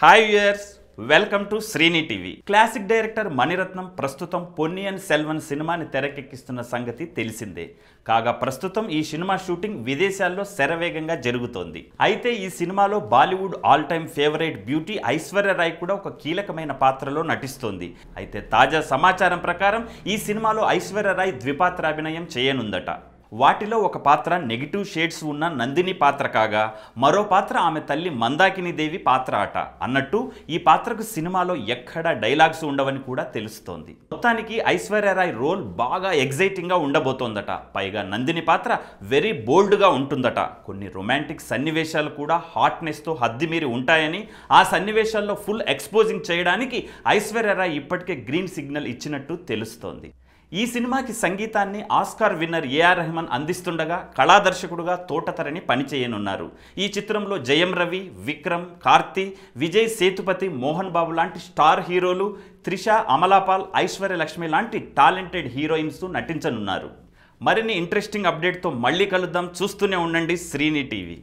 hi viewers welcome to Srini TV classic director Mani Ratnam ప్రస్తుతం పొన్నియన్ సెల్వన్ సినిమాని తెరకెక్కిస్తున్న సంగతి తెలిసిందే కాగా ప్రస్తుతం ఈ సినిమా షూటింగ్ విదేశాల్లో శరవేగంగా జరుగుతోంది అయితే ఈ సినిమాలో Bollywood all time favourite beauty Aishwarya Rai కూడా ఒక కీలకమైన పాత్రలో నటిస్తోంది అయితే తాజా సమాచారం ప్రకారం ఈ సినిమాలో ఐశ్వర్య రాయ్ ద్విపాత్ర అభినయం చేయనుందట వాటిలో ఒక పాత్ర నెగిటివ్ షేడ్స్ ఉన్న నందిని పాత్ర కాగా మరో పాత్ర ఆమె తల్లి మందాకిని దేవి పాత్ర ఆట అన్నట్టు ఈ పాత్రకు సినిమాలో ఎక్కడా డైలాగ్స్ ఉండవని కూడా తెలుస్తోంది మొత్తానికి ఐశ్వర్యరాయ్ రోల్ బాగా ఎగ్జైటింగ్గా ఉండబోతోందట పైగా నందిని పాత్ర వెరీ బోల్డ్గా ఉంటుందట కొన్ని రొమాంటిక్ సన్నివేశాలు కూడా హాట్నెస్తో హద్దిమీరి ఉంటాయని ఆ సన్నివేశాల్లో ఫుల్ ఎక్స్పోజింగ్ చేయడానికి ఐశ్వర్యరాయ్ ఇప్పటికే గ్రీన్ సిగ్నల్ ఇచ్చినట్టు తెలుస్తోంది ఈ సినిమాకి సంగీతాన్ని ఆస్కార్ విన్నర్ ఏఆర్ రెహమాన్ అందిస్తుండగా కళాదర్శకుడుగా తోటతరని పనిచేయనున్నారు ఈ చిత్రంలో జయం రవి విక్రమ్ కార్తి విజయ్ సేతుపతి మోహన్ బాబు లాంటి స్టార్ హీరోలు త్రిష అమలాపాల్ ఐశ్వర్య లక్ష్మి లాంటి టాలెంటెడ్ హీరోయిన్స్ నటించనున్నారు మరిన్ని ఇంట్రెస్టింగ్ అప్డేట్తో మళ్ళీ కలుద్దాం చూస్తూనే ఉండండి శ్రీని టీవీ